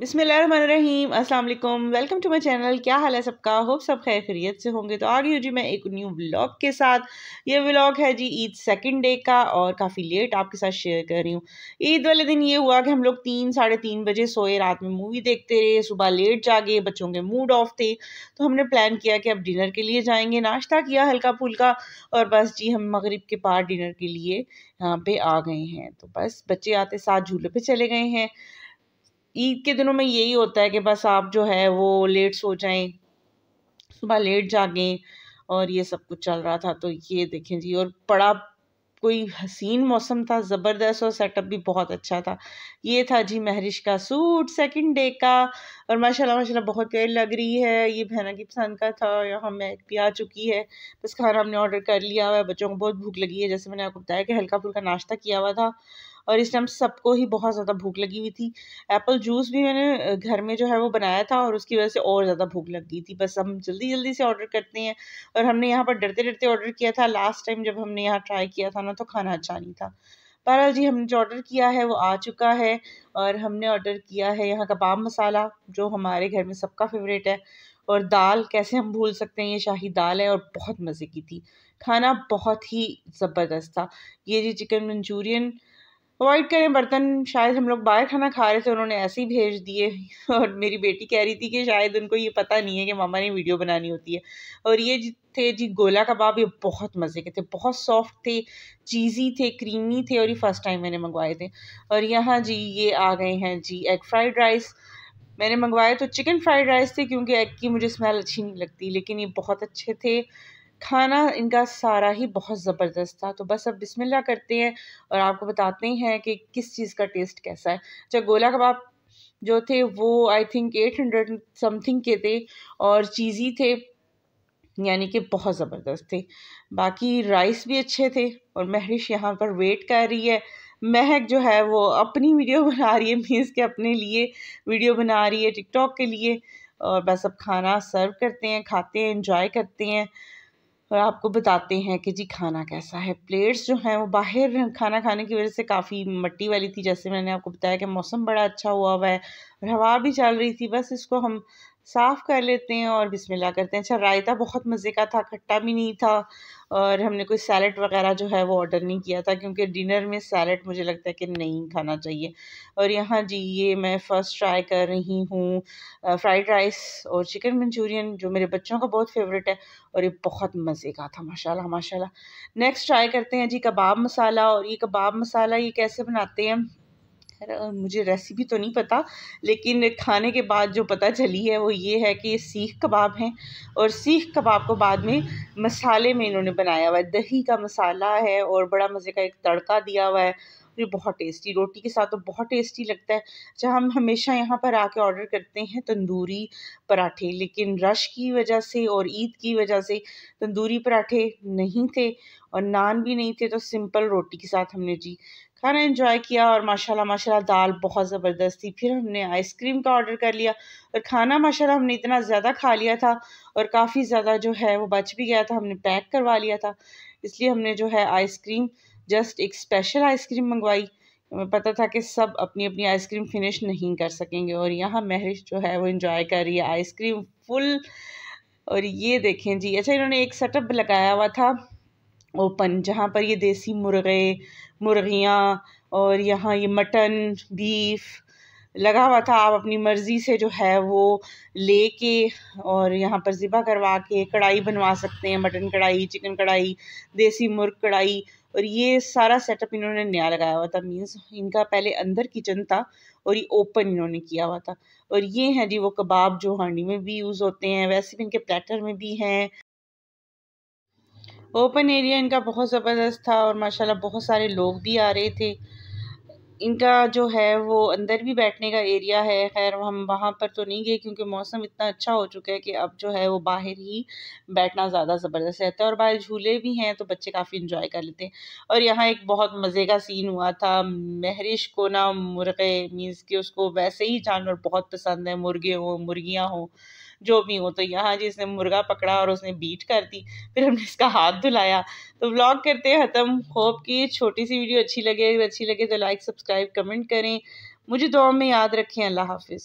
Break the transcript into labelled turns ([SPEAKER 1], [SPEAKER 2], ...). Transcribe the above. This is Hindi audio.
[SPEAKER 1] बिसमीम अल्लाम वेलकम टू माई चैनल क्या हाल है सबका होप सब खैर खरीत से होंगे तो आ गई हूँ जी मैं एक न्यू व्लॉग के साथ ये व्लॉग है जी ईद सेकंड डे का और काफ़ी लेट आपके साथ शेयर कर रही हूँ ईद वाले दिन ये हुआ कि हम लोग तीन साढ़े तीन बजे सोए रात में मूवी देखते रहे सुबह लेट जागे बच्चों के मूड ऑफ थे तो हमने प्लान किया कि अब डिनर के लिए जाएंगे नाश्ता किया हल्का फुल्का और बस जी हम मग़रब के पार डिनर के लिए यहाँ पे आ गए हैं तो बस बच्चे आते साथ झूले पर चले गए हैं ईद के दिनों में यही होता है कि बस आप जो है वो लेट सो जाएं सुबह लेट जागें और ये सब कुछ चल रहा था तो ये देखें जी और बड़ा कोई हसीन मौसम था ज़बरदस्त और सेटअप भी बहुत अच्छा था ये था जी महरिश का सूट सेकंड डे का और माशाल्लाह माशाल्लाह बहुत प्यारी लग रही है ये बहना की पसंद का था यहाँ महक भी आ चुकी है बस खाना हमने ऑर्डर कर लिया हुआ है बच्चों को बहुत भूख लगी है जैसे मैंने आपको बताया कि हल्का फुल्का नाश्ता किया हुआ था और इस टाइम सबको ही बहुत ज़्यादा भूख लगी हुई थी एप्पल जूस भी मैंने घर में जो है वो बनाया था और उसकी वजह से और ज़्यादा भूख लग गई थी बस हम जल्दी जल्दी से ऑर्डर करते हैं और हमने यहाँ पर डरते डरते ऑर्डर किया था लास्ट टाइम जब हमने यहाँ ट्राई किया था ना तो खाना अच्छा नहीं था बहरहाल जी हमने जो ऑर्डर किया है वो आ चुका है और हमने ऑर्डर किया है यहाँ कबाब मसाला जो हमारे घर में सबका फेवरेट है और दाल कैसे हम भूल सकते हैं ये शाही दाल है और बहुत मज़े की थी खाना बहुत ही ज़बरदस्त था ये जी चिकन मंचूरियन अवॉइड करें बर्तन शायद हम लोग बाहर खाना खा रहे थे उन्होंने ऐसे ही भेज दिए और मेरी बेटी कह रही थी कि शायद उनको ये पता नहीं है कि मामा ने वीडियो बनानी होती है और ये जी थे जी गोला कबाब ये बहुत मज़े के थे बहुत सॉफ्ट थे चीज़ी थे क्रीमी थे और ये फ़र्स्ट टाइम मैंने मंगवाए थे और यहाँ जी ये आ गए हैं जी एग फ्राइड राइस मैंने मंगवाए तो चिकन फ्राइड राइस थे क्योंकि एग की मुझे स्मेल अच्छी नहीं लगती लेकिन ये बहुत अच्छे थे खाना इनका सारा ही बहुत ज़बरदस्त था तो बस अब बिस्मिल्लाह करते हैं और आपको बताते हैं कि किस चीज़ का टेस्ट कैसा है अच्छा गोला कबाब जो थे वो I think eight hundred something के थे और चीज़ी थे यानी कि बहुत ज़बरदस्त थे बाकी राइस भी अच्छे थे और महरिश यहाँ पर वेट कर रही है महक जो है वो अपनी वीडियो बना रही है मीन्स के अपने लिए वीडियो बना रही है टिकटॉक के लिए और बस अब खाना सर्व करते हैं खाते हैं इंजॉय करते हैं और आपको बताते हैं कि जी खाना कैसा है प्लेट्स जो हैं वो बाहर खाना खाने की वजह से काफ़ी मट्टी वाली थी जैसे मैंने आपको बताया कि मौसम बड़ा अच्छा हुआ हुआ है और हवा भी चल रही थी बस इसको हम साफ़ कर लेते हैं और बिस्मिल्लाह करते हैं अच्छा रायता बहुत मज़े का था खट्टा भी नहीं था और हमने कोई सैलड वगैरह जो है वो ऑर्डर नहीं किया था क्योंकि डिनर में सैलड मुझे लगता है कि नहीं खाना चाहिए और यहाँ जी ये मैं फ़र्स्ट ट्राई कर रही हूँ फ्राइड राइस और चिकन मंचूरियन जो मेरे बच्चों का बहुत फेवरेट है और ये बहुत मज़े का था माशाल्लाह माशाल्लाह नेक्स्ट ट्राई करते हैं जी कबाब मसाला और ये कबाब मसाला ये कैसे बनाते हैं खैर मुझे रेसिपी तो नहीं पता लेकिन खाने के बाद जो पता चली है वो ये है कि ये सीख कबाब हैं और सीख कबाब को बाद में मसाले में इन्होंने बनाया हुआ है दही का मसाला है और बड़ा मज़े का एक तड़का दिया हुआ है ये बहुत टेस्टी रोटी के साथ तो बहुत टेस्टी लगता है जहाँ हम हमेशा यहाँ पर आके ऑर्डर करते हैं तंदूरी पराठे लेकिन रश की वजह से और ईद की वजह से तंदूरी पराठे नहीं थे और नान भी नहीं थे तो सिंपल रोटी के साथ हमने जी खाना इंजॉय किया और माशाल्लाह माशाल्लाह दाल बहुत ज़बरदस्त थी फिर हमने आइसक्रीम का ऑर्डर कर लिया और खाना माशाल्लाह हमने इतना ज़्यादा खा लिया था और काफ़ी ज़्यादा जो है वो बच भी गया था हमने पैक करवा लिया था इसलिए हमने जो है आइसक्रीम जस्ट एक स्पेशल आइसक्रीम मंगवाई पता था कि सब अपनी अपनी आइसक्रीम फिनिश नहीं कर सकेंगे और यहाँ महरिश जो है वो इंजॉय कर रही है आइसक्रीम फुल और ये देखें जी अच्छा इन्होंने एक सेटअप लगाया हुआ था ओपन जहाँ पर ये देसी मुर्गे मुर्गियाँ और यहाँ ये मटन बीफ लगा हुआ था आप अपनी मर्ज़ी से जो है वो ले के और यहाँ पर ज़िबा करवा के कढ़ाई बनवा सकते हैं मटन कढ़ाई चिकन कढ़ाई देसी मुर्ग कढ़ाई और ये सारा सेटअप इन्होंने नया लगाया हुआ था मीन्स इनका पहले अंदर किचन था और ये ओपन इन्होंने किया हुआ था और ये हैं जी वो कबाब जो हांडी में भी यूज़ होते हैं वैसे भी इनके प्लेटर में भी हैं ओपन एरिया इनका बहुत ज़बरदस्त था और माशाल्लाह बहुत सारे लोग भी आ रहे थे इनका जो है वो अंदर भी बैठने का एरिया है खैर हम वहाँ पर तो नहीं गए क्योंकि मौसम इतना अच्छा हो चुका है कि अब जो है वो बाहर ही बैठना ज़्यादा ज़बरदस्त रहता है और बाहर झूले भी हैं तो बच्चे काफ़ी इन्जॉय कर लेते हैं और यहाँ एक बहुत मज़े का सीन हुआ था महरिश को ना मुर्गे मीन्स कि उसको वैसे ही जानवर बहुत पसंद है मुर्गे हों मुर्गियाँ हों जो भी हो तो यहाँ जी इसने मुर्गा पकड़ा और उसने बीट कर दी फिर हमने इसका हाथ धुलाया तो ब्लॉग करते ख़त्म होप कि छोटी सी वीडियो अच्छी लगे अगर अच्छी लगे तो लाइक सब्सक्राइब कमेंट करें मुझे दुआ में याद रखें अल्लाह हाफिज़